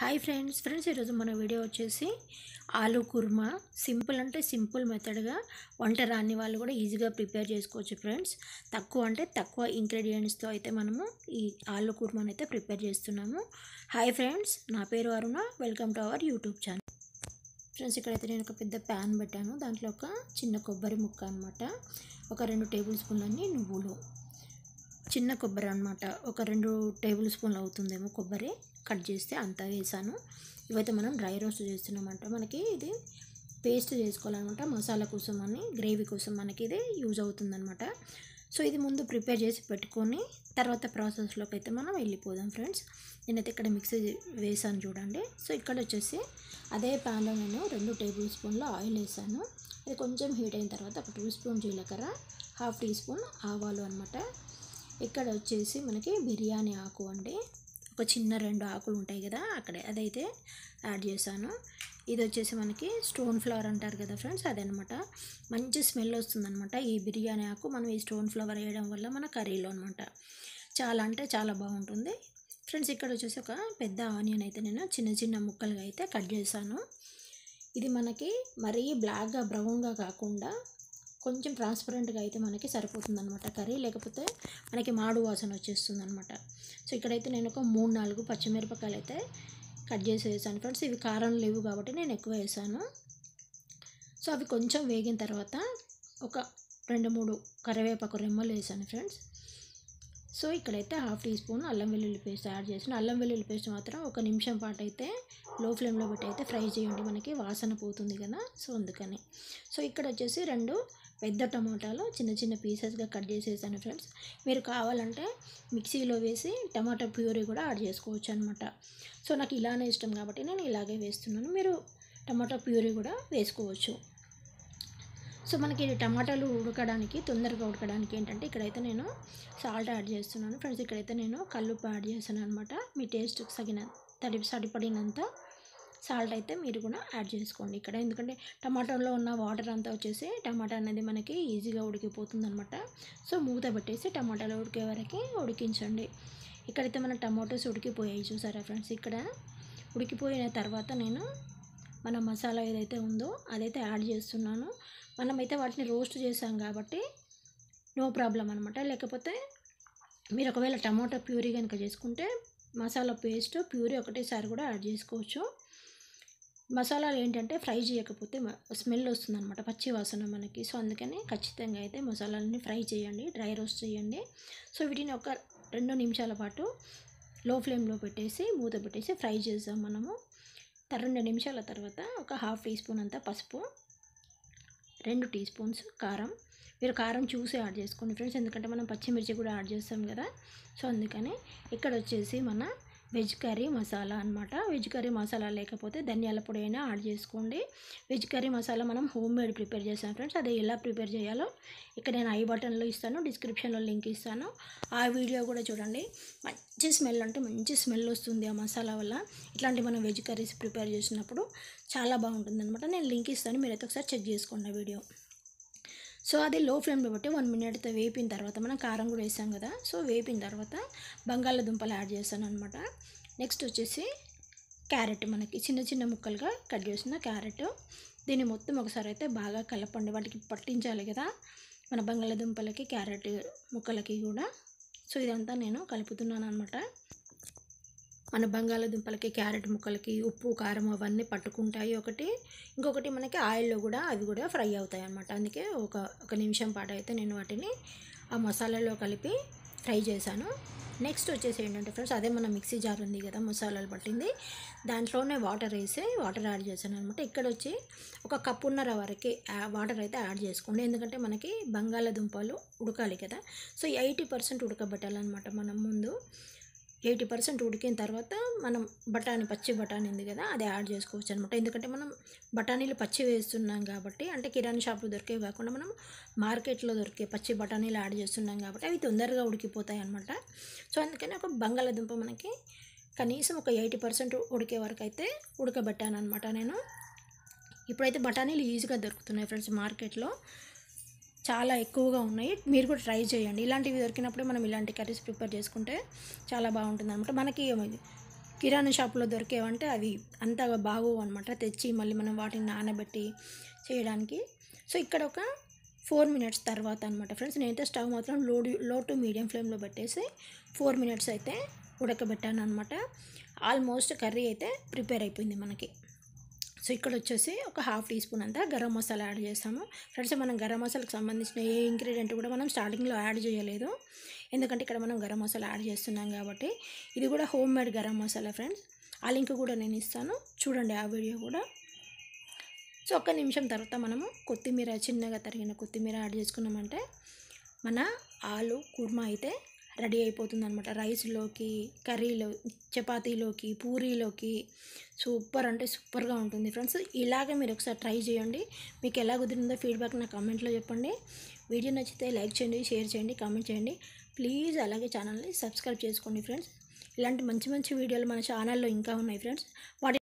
hi friends friends ఈరోజు మన video వచ్చేసి ఆలు కుర్మా సింపుల్ అంటే సింపుల్ మెథడ్గా వంట రాని వాళ్ళు కూడా ఈజీగా ప్రిపేర్ చేసుకోవచ్చు ఫ్రెండ్స్ తక్కువ అంటే తక్కువ ఇంగ్రీడియంట్స్తో అయితే మనము ఈ ఆలు కుర్మాని అయితే ప్రిపేర్ చేస్తున్నాము హాయ్ ఫ్రెండ్స్ నా పేరు Aruna welcome to our YouTube channel friends ఇక్కడైతే నేను ఒక పెద్ద ప్యాన్ పెట్టాను దాంట్లో ఒక చిన్న కొబ్బరి ముక్క అనమాట ఒక రెండు టేబుల్ స్పూన్లన్నీ నువ్వులు చిన్న కొబ్బరి అనమాట ఒక రెండు టేబుల్ స్పూన్లు అవుతుందేమో కొబ్బరి కట్ చేస్తే అంత వేసాను ఇవైతే మనం డ్రై రోస్ట్ చేస్తున్నామంట మనకి ఇది పేస్ట్ చేసుకోవాలన్నమాట మసాలా కోసం అని గ్రేవీ కోసం మనకి ఇది యూజ్ అవుతుందన్నమాట సో ఇది ముందు ప్రిపేర్ చేసి పెట్టుకొని తర్వాత ప్రాసెస్లోకి అయితే మనం వెళ్ళిపోదాం ఫ్రెండ్స్ నేనైతే ఇక్కడ మిక్సీ వేసాను చూడండి సో ఇక్కడ వచ్చేసి అదే ప్యాన్లో నేను రెండు టేబుల్ స్పూన్ల ఆయిల్ వేసాను అది కొంచెం హీట్ అయిన తర్వాత ఒక టూ స్పూన్ జీలకర్ర హాఫ్ టీ స్పూన్ ఆవాలు అనమాట ఇక్కడ వచ్చేసి మనకి బిర్యానీ ఆకు అండి ఒక చిన్న రెండు ఆకులు ఉంటాయి కదా అక్కడే అదైతే యాడ్ చేశాను ఇది వచ్చేసి మనకి స్టోన్ ఫ్లవర్ అంటారు కదా ఫ్రెండ్స్ అదనమాట మంచి స్మెల్ వస్తుందనమాట ఈ బిర్యానీ ఆకు మనం ఈ స్టోన్ ఫ్లవర్ వేయడం వల్ల మన కర్రీలో అనమాట చాలా అంటే చాలా బాగుంటుంది ఫ్రెండ్స్ ఇక్కడ వచ్చేసి ఒక పెద్ద ఆనియన్ అయితే నేను చిన్న చిన్న ముక్కలుగా అయితే కట్ చేశాను ఇది మనకి మరీ బ్లాక్గా బ్రౌన్గా కాకుండా కొంచెం ట్రాన్స్పరెంట్గా అయితే మనకి సరిపోతుంది అనమాట కర్రీ లేకపోతే మనకి మాడు వాసన వచ్చేస్తుంది అనమాట సో ఇక్కడైతే నేను ఒక మూడు నాలుగు పచ్చిమిరపకాయలు అయితే కట్ చేసి వేసాను ఫ్రెండ్స్ ఇవి కారం లేవు కాబట్టి నేను ఎక్కువ వేసాను సో అవి కొంచెం వేగిన తర్వాత ఒక రెండు మూడు కరివేపాకు రెమ్మలు వేసాను ఫ్రెండ్స్ సో ఇక్కడైతే హాఫ్ టీ స్పూన్ అల్లం వెల్లుల్లి పేస్ట్ యాడ్ చేసిన అల్లం వెల్లుల్లి పేస్ట్ మాత్రం ఒక నిమిషం పాటు అయితే లో ఫ్లేమ్లో పెట్టి అయితే ఫ్రై చేయండి మనకి వాసన పోతుంది కదా సో అందుకని సో ఇక్కడ వచ్చేసి రెండు పెద్ద టమాటాలు చిన్న చిన్న పీసెస్గా కట్ చేసేసాను ఫ్రెండ్స్ మీరు కావాలంటే మిక్సీలో వేసి టమాటా ప్యూరీ కూడా యాడ్ చేసుకోవచ్చు అనమాట సో నాకు ఇలానే ఇష్టం కాబట్టి నేను ఇలాగే వేస్తున్నాను మీరు టమాటా ప్యూరీ కూడా వేసుకోవచ్చు సో మనకి టమాటాలు ఉడకడానికి తొందరగా ఉడకడానికి ఏంటంటే ఇక్కడైతే నేను సాల్ట్ యాడ్ చేస్తున్నాను ఫ్రెండ్స్ ఇక్కడైతే నేను కల్లుప్పు యాడ్ చేస్తున్నాను అనమాట మీ టేస్ట్కి తగిన తడి సరిపడినంత సాల్ట్ అయితే మీరు కూడా యాడ్ చేసుకోండి ఇక్కడ ఎందుకంటే టమాటాలో ఉన్న వాటర్ అంతా వచ్చేసి టమాటా అనేది మనకి ఈజీగా ఉడికిపోతుంది అనమాట సో మూత పెట్టేసి టమాటాలు ఉడికే వరకు ఉడికించండి ఇక్కడైతే మన టమాటోస్ ఉడికిపోయాయి చూసారా ఫ్రెండ్స్ ఇక్కడ ఉడికిపోయిన తర్వాత నేను మన మసాలా ఏదైతే ఉందో అదైతే యాడ్ చేస్తున్నాను మనమైతే వాటిని రోస్ట్ చేసాం కాబట్టి నో ప్రాబ్లం అనమాట లేకపోతే మీరు ఒకవేళ టమాటో ప్యూరీ కనుక చేసుకుంటే మసాలా పేస్ట్ ప్యూరీ ఒకటేసారి కూడా యాడ్ చేసుకోవచ్చు మసాలాలు ఏంటంటే ఫ్రై చేయకపోతే స్మెల్ అనమాట పచ్చి వాసన మనకి సో అందుకని ఖచ్చితంగా అయితే మసాలాలని ఫ్రై చేయండి డ్రై రోస్ట్ చేయండి సో వీటిని ఒక రెండు నిమిషాల పాటు లో ఫ్లేమ్లో పెట్టేసి మూత పెట్టేసి ఫ్రై చేద్దాం మనము రెండు నిమిషాల తర్వాత ఒక హాఫ్ టీ స్పూన్ అంతా పసుపు రెండు టీ స్పూన్స్ కారం మీరు కారం చూసి యాడ్ చేసుకోండి ఫ్రెండ్స్ ఎందుకంటే మనం పచ్చిమిర్చి కూడా యాడ్ చేస్తాం కదా సో అందుకని ఇక్కడ వచ్చేసి మన వెజ్ కర్రీ మసాలా అనమాట వెజ్ కర్రీ మసాలా లేకపోతే ధనియాల పొడి అయినా యాడ్ చేసుకోండి వెజ్ కర్రీ మసాలా మనం హోమ్ మేడ్ ప్రిపేర్ చేసాం ఫ్రెండ్స్ అది ఎలా ప్రిపేర్ చేయాలో ఇక్కడ నేను ఐ బటన్లో ఇస్తాను డిస్క్రిప్షన్లో లింక్ ఇస్తాను ఆ వీడియో కూడా చూడండి మంచి స్మెల్ అంటే మంచి స్మెల్ వస్తుంది ఆ మసాలా వల్ల ఇట్లాంటి మనం వెజ్ కర్రీస్ ప్రిపేర్ చేసినప్పుడు చాలా బాగుంటుంది అనమాట నేను లింక్ ఇస్తాను మీరైతే ఒకసారి చెక్ చేసుకోండి ఆ వీడియో సో అది లో ఫ్లేమ్లో పెట్టి వన్ మినిట్ వేపిన తర్వాత మనం కారం కూడా వేసాం కదా సో వేపిన తర్వాత బంగాళదుంపలు యాడ్ చేస్తాను అనమాట నెక్స్ట్ వచ్చేసి క్యారెట్ మనకి చిన్న చిన్న ముక్కలుగా కట్ చేసిన క్యారెట్ దీన్ని మొత్తం ఒకసారి అయితే బాగా కలపండి వాటికి పట్టించాలి కదా మన బంగాళదుంపలకి క్యారెట్ ముక్కలకి కూడా సో ఇదంతా నేను కలుపుతున్నాను అనమాట మన బంగాళాదుంపలకి క్యారెట్ ముక్కలకి ఉప్పు కారం అవన్నీ పట్టుకుంటాయి ఒకటి ఇంకొకటి మనకి ఆయిల్లో కూడా అవి కూడా ఫ్రై అవుతాయి అనమాట అందుకే ఒక ఒక నిమిషం పాటు అయితే నేను వాటిని ఆ మసాలాలో కలిపి ఫ్రై చేశాను నెక్స్ట్ వచ్చేసి ఏంటంటే ఫ్రెండ్స్ అదే మన మిక్సీ జార్ ఉంది కదా మసాలాలు పట్టింది దాంట్లోనే వాటర్ వేసి వాటర్ యాడ్ చేశాను అనమాట ఇక్కడ వచ్చి ఒక కప్పున్నర వరకు వాటర్ అయితే యాడ్ చేసుకోండి ఎందుకంటే మనకి బంగాళాదుంపలు ఉడకాలి కదా సో ఎయిటీ పర్సెంట్ ఉడకబెట్టాలన్నమాట మనం ముందు ఎయిటీ పర్సెంట్ ఉడికిన తర్వాత మనం బఠానీ పచ్చి బఠానీ ఉంది కదా అది యాడ్ చేసుకోవచ్చు అనమాట ఎందుకంటే మనం బఠానీలు పచ్చి వేస్తున్నాం కాబట్టి అంటే కిరాణా షాప్లో దొరికేవి కాకుండా మనం మార్కెట్లో దొరికే పచ్చి బఠానీలు యాడ్ చేస్తున్నాం కాబట్టి అవి తొందరగా ఉడికిపోతాయి అనమాట సో అందుకని ఒక బంగాళదుంప మనకి కనీసం ఒక ఎయిటీ పర్సెంట్ ఉడికే వరకు అయితే ఉడకబెట్టాను అనమాట నేను ఇప్పుడైతే బఠానీలు ఈజీగా దొరుకుతున్నాయి ఫ్రెండ్స్ మార్కెట్లో చాలా ఎక్కువగా ఉన్నాయి మీరు కూడా ట్రై చేయండి ఇలాంటివి దొరికినప్పుడే మనం ఇలాంటి కర్రీస్ ప్రిపేర్ చేసుకుంటే చాలా బాగుంటుంది అనమాట మనకి కిరాణా షాప్లో దొరికేవంటే అవి అంతగా బాగోవు అనమాట తెచ్చి మళ్ళీ మనం వాటిని నానబెట్టి చేయడానికి సో ఇక్కడ ఒక ఫోర్ మినిట్స్ తర్వాత అనమాట ఫ్రెండ్స్ నేనైతే స్టవ్ మాత్రం లో లో టు మీడియం ఫ్లేమ్లో పెట్టేసి ఫోర్ మినిట్స్ అయితే ఉడకబెట్టాను అనమాట ఆల్మోస్ట్ కర్రీ అయితే ప్రిపేర్ అయిపోయింది మనకి సో ఇక్కడ వచ్చేసి ఒక హాఫ్ టీ స్పూన్ అంతా గరం మసాలా యాడ్ చేస్తాము ఫ్రెండ్స్ మనం గరం మసాలాకు సంబంధించిన ఏ ఇంగ్రీడియంట్ కూడా మనం స్టార్టింగ్లో యాడ్ చేయలేదు ఎందుకంటే ఇక్కడ మనం గరం మసాలా యాడ్ చేస్తున్నాం కాబట్టి ఇది కూడా home made garam masala friends ఆ లింక్ కూడా నేను ఇస్తాను చూడండి ఆ వీడియో కూడా సో ఒక్క నిమిషం తర్వాత మనము కొత్తిమీర చిన్నగా తరిగిన కొత్తిమీర యాడ్ చేసుకున్నామంటే మన ఆలు కుర్మా అయితే రెడీ అయిపోతుంది అనమాట రైస్లోకి కర్రీలో చపాతీలోకి పూరీలోకి సూపర్ అంటే సూపర్గా ఉంటుంది ఫ్రెండ్స్ ఇలాగే మీరు ఒకసారి ట్రై చేయండి మీకు ఎలా కుదిరిందో ఫీడ్బ్యాక్ నా కామెంట్లో చెప్పండి వీడియో నచ్చితే లైక్ చేయండి షేర్ చేయండి కామెంట్ చేయండి ప్లీజ్ అలాగే ఛానల్ని సబ్స్క్రైబ్ చేసుకోండి ఫ్రెండ్స్ ఇలాంటి మంచి మంచి వీడియోలు మన ఛానల్లో ఇంకా ఉన్నాయి ఫ్రెండ్స్ వాటి